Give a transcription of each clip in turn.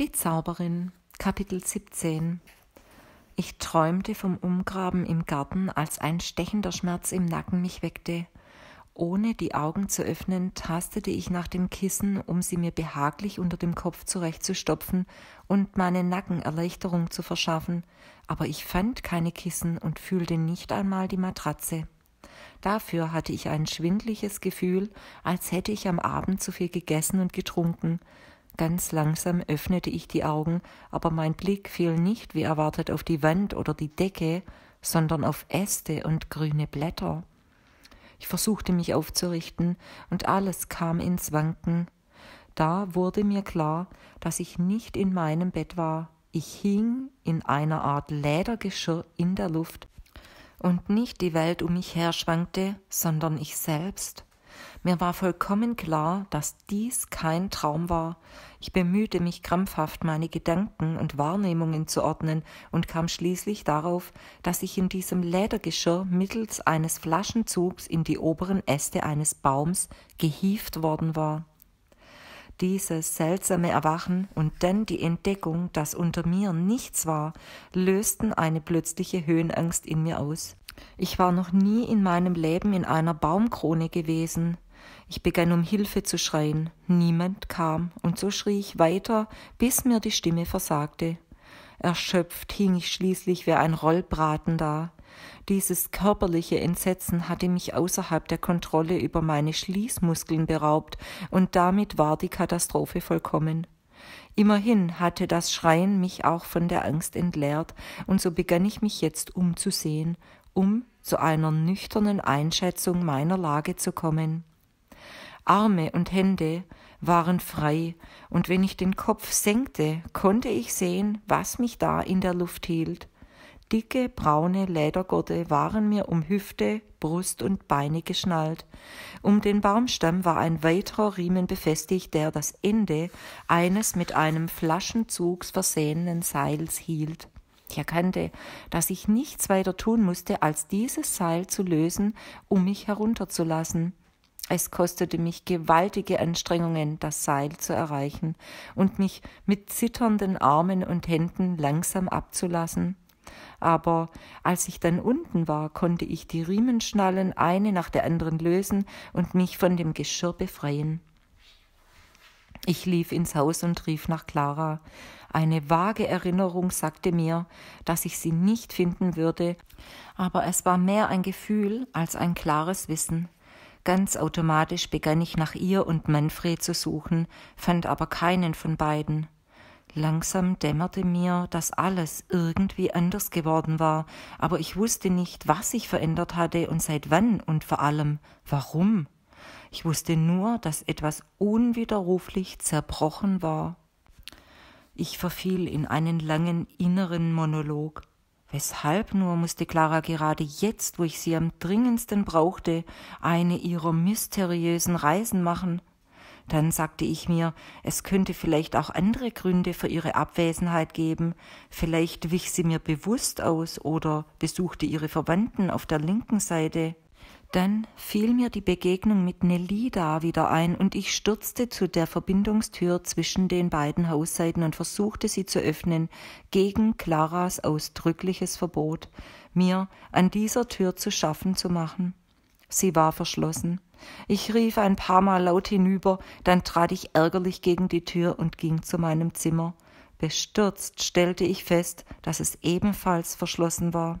Die Zauberin Kapitel 17 Ich träumte vom Umgraben im Garten, als ein stechender Schmerz im Nacken mich weckte. Ohne die Augen zu öffnen, tastete ich nach dem Kissen, um sie mir behaglich unter dem Kopf zurechtzustopfen und meinen Nacken Erleichterung zu verschaffen, aber ich fand keine Kissen und fühlte nicht einmal die Matratze. Dafür hatte ich ein schwindliches Gefühl, als hätte ich am Abend zu viel gegessen und getrunken, Ganz langsam öffnete ich die Augen, aber mein Blick fiel nicht wie erwartet auf die Wand oder die Decke, sondern auf Äste und grüne Blätter. Ich versuchte mich aufzurichten, und alles kam ins Wanken. Da wurde mir klar, dass ich nicht in meinem Bett war. Ich hing in einer Art Ledergeschirr in der Luft, und nicht die Welt um mich her schwankte, sondern ich selbst. Mir war vollkommen klar, dass dies kein Traum war. Ich bemühte mich krampfhaft, meine Gedanken und Wahrnehmungen zu ordnen und kam schließlich darauf, dass ich in diesem Ledergeschirr mittels eines Flaschenzugs in die oberen Äste eines Baums gehieft worden war. Dieses seltsame Erwachen und dann die Entdeckung, dass unter mir nichts war, lösten eine plötzliche Höhenangst in mir aus. Ich war noch nie in meinem Leben in einer Baumkrone gewesen. Ich begann um Hilfe zu schreien. Niemand kam, und so schrie ich weiter, bis mir die Stimme versagte. Erschöpft hing ich schließlich wie ein Rollbraten da. Dieses körperliche Entsetzen hatte mich außerhalb der Kontrolle über meine Schließmuskeln beraubt, und damit war die Katastrophe vollkommen. Immerhin hatte das Schreien mich auch von der Angst entleert, und so begann ich mich jetzt umzusehen, um zu einer nüchternen Einschätzung meiner Lage zu kommen. Arme und Hände waren frei, und wenn ich den Kopf senkte, konnte ich sehen, was mich da in der Luft hielt. Dicke braune Ledergurte waren mir um Hüfte, Brust und Beine geschnallt. Um den Baumstamm war ein weiterer Riemen befestigt, der das Ende eines mit einem Flaschenzugs versehenen Seils hielt. Ich erkannte, dass ich nichts weiter tun musste, als dieses Seil zu lösen, um mich herunterzulassen. Es kostete mich gewaltige Anstrengungen, das Seil zu erreichen und mich mit zitternden Armen und Händen langsam abzulassen. Aber als ich dann unten war, konnte ich die Riemenschnallen eine nach der anderen lösen und mich von dem Geschirr befreien. Ich lief ins Haus und rief nach Clara. Eine vage Erinnerung sagte mir, dass ich sie nicht finden würde, aber es war mehr ein Gefühl als ein klares Wissen. Ganz automatisch begann ich nach ihr und Manfred zu suchen, fand aber keinen von beiden. Langsam dämmerte mir, dass alles irgendwie anders geworden war, aber ich wusste nicht, was sich verändert hatte und seit wann und vor allem warum. Ich wusste nur, dass etwas unwiderruflich zerbrochen war. Ich verfiel in einen langen inneren Monolog. Weshalb nur musste Clara gerade jetzt, wo ich sie am dringendsten brauchte, eine ihrer mysteriösen Reisen machen? Dann sagte ich mir, es könnte vielleicht auch andere Gründe für ihre Abwesenheit geben. Vielleicht wich sie mir bewusst aus oder besuchte ihre Verwandten auf der linken Seite. Dann fiel mir die Begegnung mit Nelida wieder ein und ich stürzte zu der Verbindungstür zwischen den beiden Hausseiten und versuchte sie zu öffnen, gegen Claras ausdrückliches Verbot, mir an dieser Tür zu schaffen zu machen. Sie war verschlossen. Ich rief ein paar Mal laut hinüber, dann trat ich ärgerlich gegen die Tür und ging zu meinem Zimmer. Bestürzt stellte ich fest, dass es ebenfalls verschlossen war.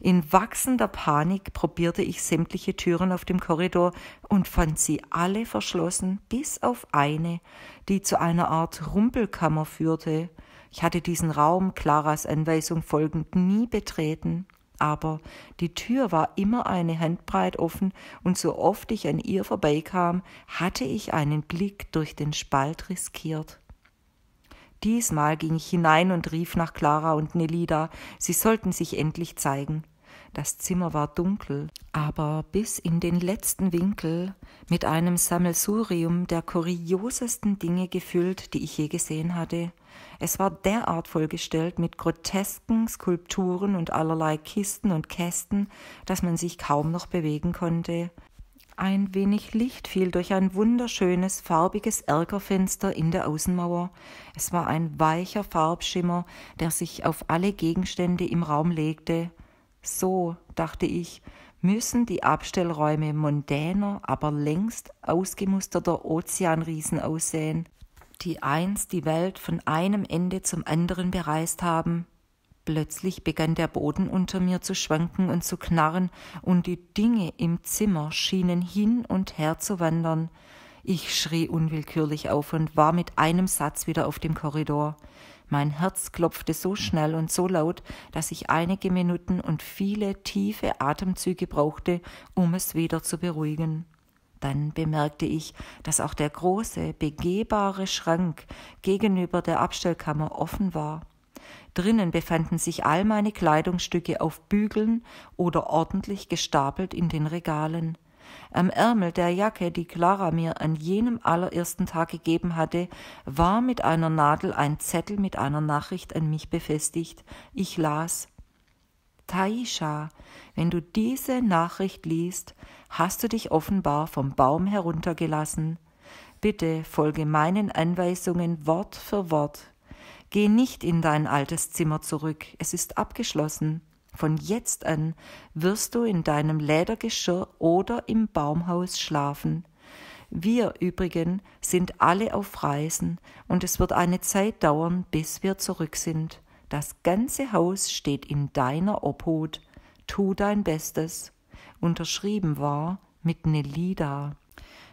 In wachsender Panik probierte ich sämtliche Türen auf dem Korridor und fand sie alle verschlossen, bis auf eine, die zu einer Art Rumpelkammer führte. Ich hatte diesen Raum Claras Anweisung folgend nie betreten aber die Tür war immer eine Handbreit offen, und so oft ich an ihr vorbeikam, hatte ich einen Blick durch den Spalt riskiert. Diesmal ging ich hinein und rief nach Clara und Nelida, sie sollten sich endlich zeigen. Das Zimmer war dunkel, aber bis in den letzten Winkel mit einem Sammelsurium der kuriosesten Dinge gefüllt, die ich je gesehen hatte. Es war derart vollgestellt mit grotesken Skulpturen und allerlei Kisten und Kästen, dass man sich kaum noch bewegen konnte. Ein wenig Licht fiel durch ein wunderschönes, farbiges Erkerfenster in der Außenmauer. Es war ein weicher Farbschimmer, der sich auf alle Gegenstände im Raum legte. So, dachte ich, müssen die Abstellräume mondäner, aber längst ausgemusterter Ozeanriesen aussehen, die einst die Welt von einem Ende zum anderen bereist haben. Plötzlich begann der Boden unter mir zu schwanken und zu knarren, und die Dinge im Zimmer schienen hin und her zu wandern. Ich schrie unwillkürlich auf und war mit einem Satz wieder auf dem Korridor. Mein Herz klopfte so schnell und so laut, dass ich einige Minuten und viele tiefe Atemzüge brauchte, um es wieder zu beruhigen. Dann bemerkte ich, dass auch der große, begehbare Schrank gegenüber der Abstellkammer offen war. Drinnen befanden sich all meine Kleidungsstücke auf Bügeln oder ordentlich gestapelt in den Regalen. Am Ärmel der Jacke, die Clara mir an jenem allerersten Tag gegeben hatte, war mit einer Nadel ein Zettel mit einer Nachricht an mich befestigt. Ich las Taisha, wenn du diese Nachricht liest, hast du dich offenbar vom Baum heruntergelassen. Bitte folge meinen Anweisungen Wort für Wort Geh nicht in dein altes Zimmer zurück, es ist abgeschlossen. Von jetzt an wirst du in deinem Ledergeschirr oder im Baumhaus schlafen. Wir übrigen sind alle auf Reisen, und es wird eine Zeit dauern, bis wir zurück sind. Das ganze Haus steht in deiner Obhut. Tu dein Bestes. Unterschrieben war mit Nelida.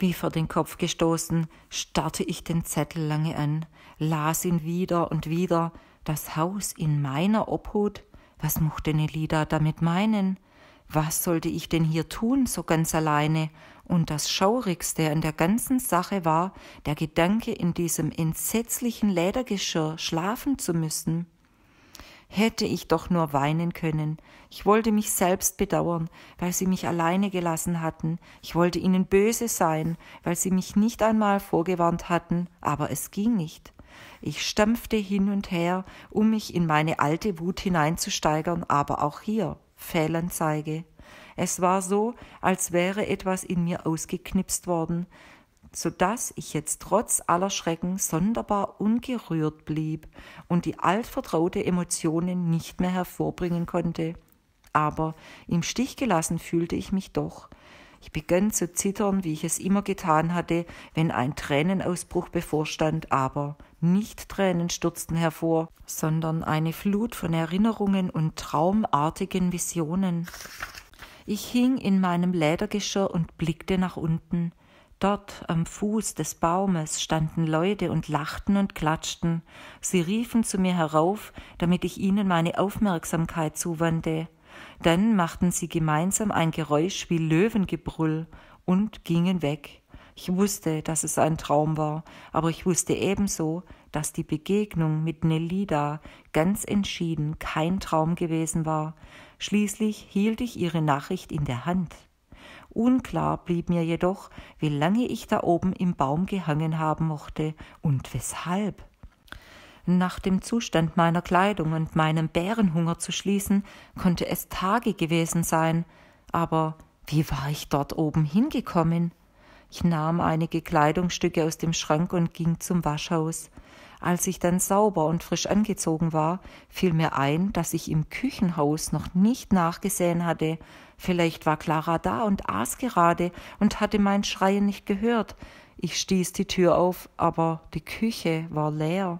Wie vor den Kopf gestoßen, starrte ich den Zettel lange an, las ihn wieder und wieder. Das Haus in meiner Obhut? Was mochte Nelida damit meinen? Was sollte ich denn hier tun, so ganz alleine? Und das Schaurigste an der ganzen Sache war der Gedanke, in diesem entsetzlichen Ledergeschirr schlafen zu müssen. Hätte ich doch nur weinen können. Ich wollte mich selbst bedauern, weil sie mich alleine gelassen hatten. Ich wollte ihnen böse sein, weil sie mich nicht einmal vorgewarnt hatten, aber es ging nicht. Ich stampfte hin und her, um mich in meine alte Wut hineinzusteigern, aber auch hier Fehlanzeige. Es war so, als wäre etwas in mir ausgeknipst worden so dass ich jetzt trotz aller Schrecken sonderbar ungerührt blieb und die altvertraute Emotionen nicht mehr hervorbringen konnte. Aber im Stich gelassen fühlte ich mich doch. Ich begann zu zittern, wie ich es immer getan hatte, wenn ein Tränenausbruch bevorstand, aber nicht Tränen stürzten hervor, sondern eine Flut von Erinnerungen und traumartigen Visionen. Ich hing in meinem Ledergeschirr und blickte nach unten. Dort am Fuß des Baumes standen Leute und lachten und klatschten. Sie riefen zu mir herauf, damit ich ihnen meine Aufmerksamkeit zuwandte. Dann machten sie gemeinsam ein Geräusch wie Löwengebrüll und gingen weg. Ich wusste, dass es ein Traum war, aber ich wusste ebenso, dass die Begegnung mit Nelida ganz entschieden kein Traum gewesen war. Schließlich hielt ich ihre Nachricht in der Hand. Unklar blieb mir jedoch, wie lange ich da oben im Baum gehangen haben mochte und weshalb. Nach dem Zustand meiner Kleidung und meinem Bärenhunger zu schließen, konnte es Tage gewesen sein, aber wie war ich dort oben hingekommen? Ich nahm einige Kleidungsstücke aus dem Schrank und ging zum Waschhaus. Als ich dann sauber und frisch angezogen war, fiel mir ein, dass ich im Küchenhaus noch nicht nachgesehen hatte, Vielleicht war Clara da und aß gerade und hatte mein Schreien nicht gehört. Ich stieß die Tür auf, aber die Küche war leer.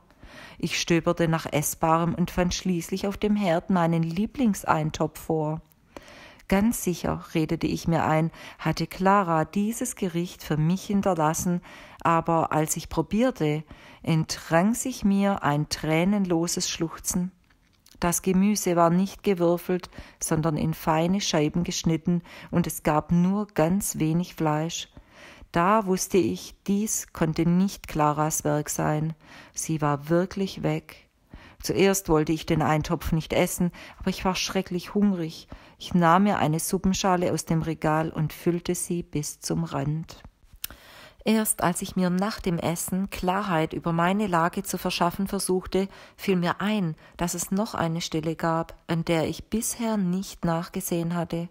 Ich stöberte nach Essbarem und fand schließlich auf dem Herd meinen Lieblingseintopf vor. Ganz sicher, redete ich mir ein, hatte Clara dieses Gericht für mich hinterlassen, aber als ich probierte, entrang sich mir ein tränenloses Schluchzen. Das Gemüse war nicht gewürfelt, sondern in feine Scheiben geschnitten, und es gab nur ganz wenig Fleisch. Da wusste ich, dies konnte nicht Claras Werk sein. Sie war wirklich weg. Zuerst wollte ich den Eintopf nicht essen, aber ich war schrecklich hungrig. Ich nahm mir eine Suppenschale aus dem Regal und füllte sie bis zum Rand. Erst als ich mir nach dem Essen Klarheit über meine Lage zu verschaffen versuchte, fiel mir ein, dass es noch eine Stelle gab, an der ich bisher nicht nachgesehen hatte.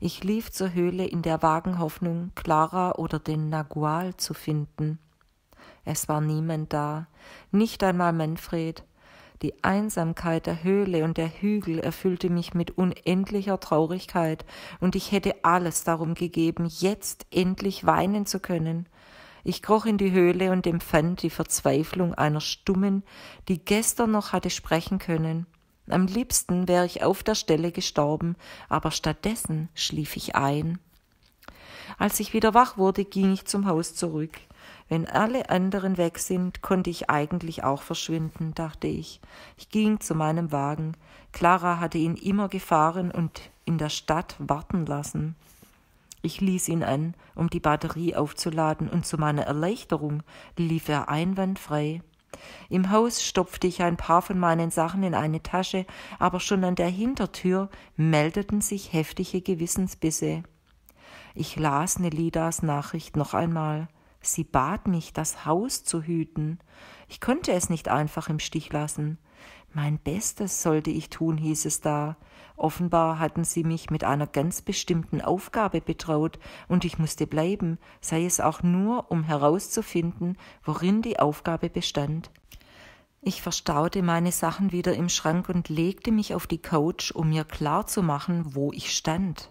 Ich lief zur Höhle in der vagen Hoffnung, Clara oder den Nagual zu finden. Es war niemand da, nicht einmal Manfred. Die Einsamkeit der Höhle und der Hügel erfüllte mich mit unendlicher Traurigkeit, und ich hätte alles darum gegeben, jetzt endlich weinen zu können. Ich kroch in die Höhle und empfand die Verzweiflung einer Stummen, die gestern noch hatte sprechen können. Am liebsten wäre ich auf der Stelle gestorben, aber stattdessen schlief ich ein. Als ich wieder wach wurde, ging ich zum Haus zurück. Wenn alle anderen weg sind, konnte ich eigentlich auch verschwinden, dachte ich. Ich ging zu meinem Wagen. Clara hatte ihn immer gefahren und in der Stadt warten lassen. Ich ließ ihn an, um die Batterie aufzuladen, und zu meiner Erleichterung lief er einwandfrei. Im Haus stopfte ich ein paar von meinen Sachen in eine Tasche, aber schon an der Hintertür meldeten sich heftige Gewissensbisse. Ich las Nelidas Nachricht noch einmal. Sie bat mich, das Haus zu hüten. Ich konnte es nicht einfach im Stich lassen. Mein Bestes sollte ich tun, hieß es da. Offenbar hatten sie mich mit einer ganz bestimmten Aufgabe betraut, und ich musste bleiben, sei es auch nur, um herauszufinden, worin die Aufgabe bestand. Ich verstaute meine Sachen wieder im Schrank und legte mich auf die Couch, um mir klar zu machen, wo ich stand.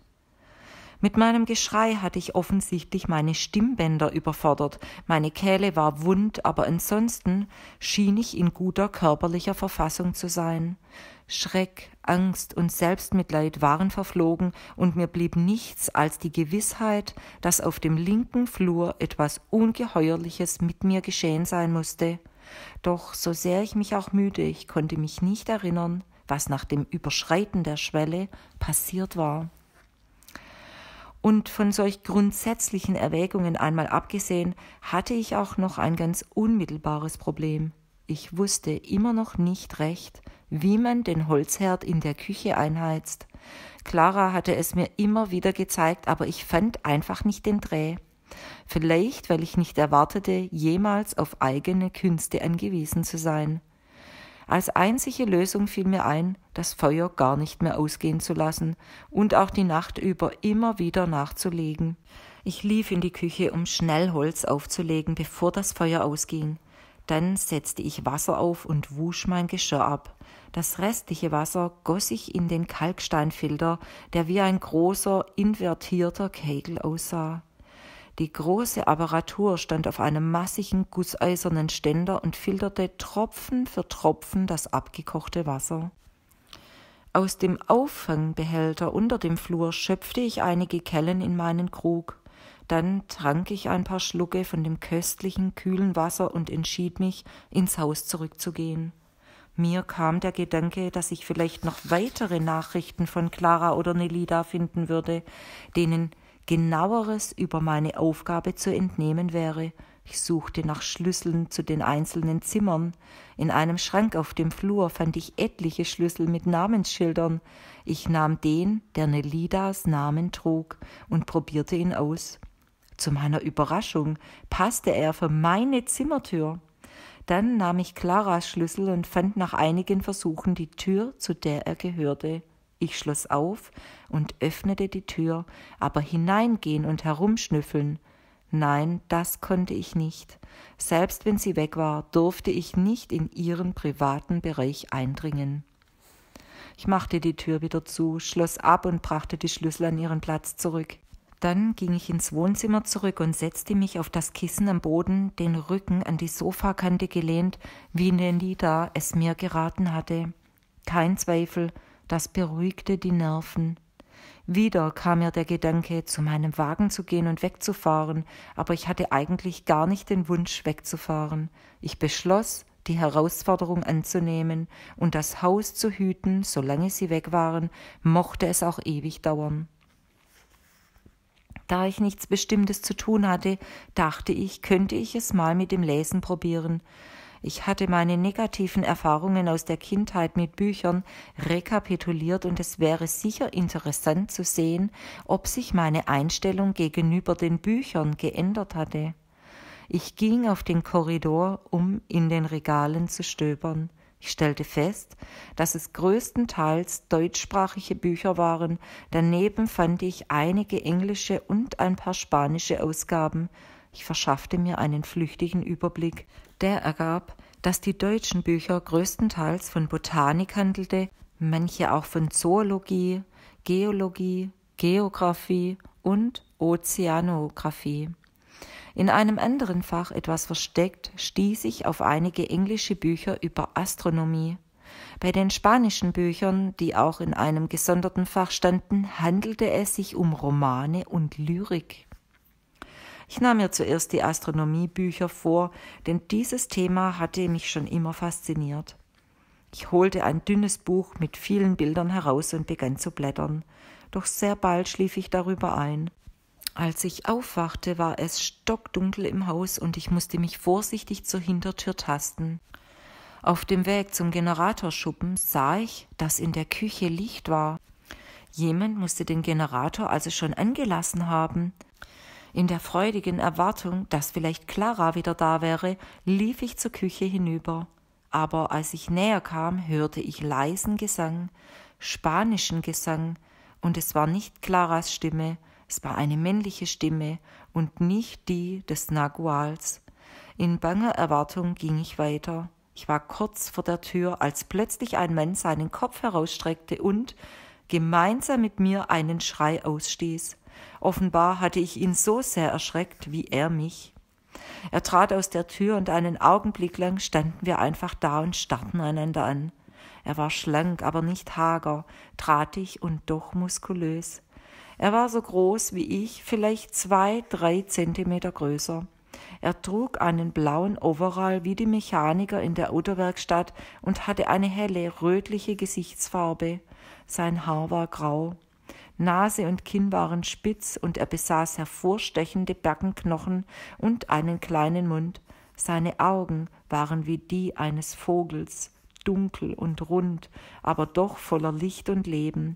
Mit meinem Geschrei hatte ich offensichtlich meine Stimmbänder überfordert, meine Kehle war wund, aber ansonsten schien ich in guter körperlicher Verfassung zu sein. Schreck, Angst und Selbstmitleid waren verflogen, und mir blieb nichts als die Gewissheit, dass auf dem linken Flur etwas Ungeheuerliches mit mir geschehen sein musste. Doch so sehr ich mich auch müde, ich konnte mich nicht erinnern, was nach dem Überschreiten der Schwelle passiert war. Und von solch grundsätzlichen Erwägungen einmal abgesehen, hatte ich auch noch ein ganz unmittelbares Problem. Ich wusste immer noch nicht recht, wie man den Holzherd in der Küche einheizt. Clara hatte es mir immer wieder gezeigt, aber ich fand einfach nicht den Dreh. Vielleicht, weil ich nicht erwartete, jemals auf eigene Künste angewiesen zu sein. Als einzige Lösung fiel mir ein, das Feuer gar nicht mehr ausgehen zu lassen und auch die Nacht über immer wieder nachzulegen. Ich lief in die Küche, um schnell Holz aufzulegen, bevor das Feuer ausging. Dann setzte ich Wasser auf und wusch mein Geschirr ab. Das restliche Wasser goss ich in den Kalksteinfilter, der wie ein großer, invertierter Kegel aussah. Die große Apparatur stand auf einem massigen gusseisernen Ständer und filterte Tropfen für Tropfen das abgekochte Wasser. Aus dem Auffangbehälter unter dem Flur schöpfte ich einige Kellen in meinen Krug. Dann trank ich ein paar Schlucke von dem köstlichen, kühlen Wasser und entschied mich, ins Haus zurückzugehen. Mir kam der Gedanke, dass ich vielleicht noch weitere Nachrichten von Clara oder Nelida finden würde, denen Genaueres über meine Aufgabe zu entnehmen wäre. Ich suchte nach Schlüsseln zu den einzelnen Zimmern. In einem Schrank auf dem Flur fand ich etliche Schlüssel mit Namensschildern. Ich nahm den, der Nelidas Namen trug, und probierte ihn aus. Zu meiner Überraschung passte er für meine Zimmertür. Dann nahm ich Claras Schlüssel und fand nach einigen Versuchen die Tür, zu der er gehörte. Ich schloss auf und öffnete die Tür, aber hineingehen und herumschnüffeln. Nein, das konnte ich nicht. Selbst wenn sie weg war, durfte ich nicht in ihren privaten Bereich eindringen. Ich machte die Tür wieder zu, schloss ab und brachte die Schlüssel an ihren Platz zurück. Dann ging ich ins Wohnzimmer zurück und setzte mich auf das Kissen am Boden, den Rücken an die Sofakante gelehnt, wie Nelida es mir geraten hatte. Kein Zweifel, das beruhigte die Nerven. Wieder kam mir der Gedanke, zu meinem Wagen zu gehen und wegzufahren, aber ich hatte eigentlich gar nicht den Wunsch, wegzufahren. Ich beschloss, die Herausforderung anzunehmen und das Haus zu hüten, solange sie weg waren, mochte es auch ewig dauern. Da ich nichts Bestimmtes zu tun hatte, dachte ich, könnte ich es mal mit dem Lesen probieren. Ich hatte meine negativen Erfahrungen aus der Kindheit mit Büchern rekapituliert und es wäre sicher interessant zu sehen, ob sich meine Einstellung gegenüber den Büchern geändert hatte. Ich ging auf den Korridor, um in den Regalen zu stöbern. Ich stellte fest, dass es größtenteils deutschsprachige Bücher waren, daneben fand ich einige englische und ein paar spanische Ausgaben, ich verschaffte mir einen flüchtigen Überblick, der ergab, dass die deutschen Bücher größtenteils von Botanik handelte, manche auch von Zoologie, Geologie, Geographie und Ozeanographie. In einem anderen Fach etwas versteckt stieß ich auf einige englische Bücher über Astronomie. Bei den spanischen Büchern, die auch in einem gesonderten Fach standen, handelte es sich um Romane und Lyrik. Ich nahm mir zuerst die Astronomiebücher vor, denn dieses Thema hatte mich schon immer fasziniert. Ich holte ein dünnes Buch mit vielen Bildern heraus und begann zu blättern, doch sehr bald schlief ich darüber ein. Als ich aufwachte, war es stockdunkel im Haus und ich musste mich vorsichtig zur Hintertür tasten. Auf dem Weg zum Generatorschuppen sah ich, dass in der Küche Licht war. Jemand musste den Generator also schon angelassen haben. In der freudigen Erwartung, dass vielleicht Clara wieder da wäre, lief ich zur Küche hinüber. Aber als ich näher kam, hörte ich leisen Gesang, spanischen Gesang, und es war nicht Claras Stimme, es war eine männliche Stimme und nicht die des Naguals. In banger Erwartung ging ich weiter. Ich war kurz vor der Tür, als plötzlich ein Mann seinen Kopf herausstreckte und, gemeinsam mit mir, einen Schrei ausstieß. Offenbar hatte ich ihn so sehr erschreckt, wie er mich. Er trat aus der Tür und einen Augenblick lang standen wir einfach da und starrten einander an. Er war schlank, aber nicht hager, drahtig und doch muskulös. Er war so groß wie ich, vielleicht zwei, drei Zentimeter größer. Er trug einen blauen Overall wie die Mechaniker in der Autowerkstatt und hatte eine helle, rötliche Gesichtsfarbe. Sein Haar war grau. Nase und Kinn waren spitz und er besaß hervorstechende Backenknochen und einen kleinen Mund. Seine Augen waren wie die eines Vogels, dunkel und rund, aber doch voller Licht und Leben.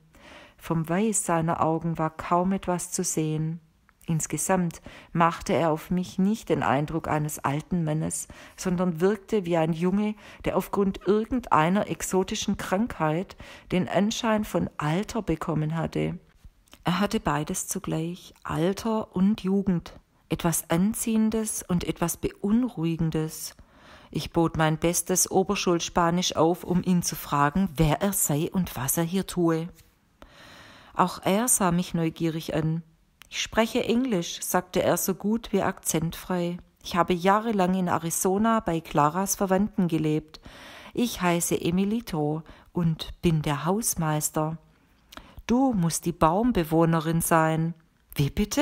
Vom Weiß seiner Augen war kaum etwas zu sehen. Insgesamt machte er auf mich nicht den Eindruck eines alten Mannes, sondern wirkte wie ein Junge, der aufgrund irgendeiner exotischen Krankheit den Anschein von Alter bekommen hatte. Er hatte beides zugleich, Alter und Jugend, etwas Anziehendes und etwas Beunruhigendes. Ich bot mein bestes Oberschulspanisch auf, um ihn zu fragen, wer er sei und was er hier tue. Auch er sah mich neugierig an. Ich spreche Englisch, sagte er so gut wie akzentfrei. Ich habe jahrelang in Arizona bei Claras Verwandten gelebt. Ich heiße Emilito und bin der Hausmeister. Du musst die Baumbewohnerin sein. Wie bitte?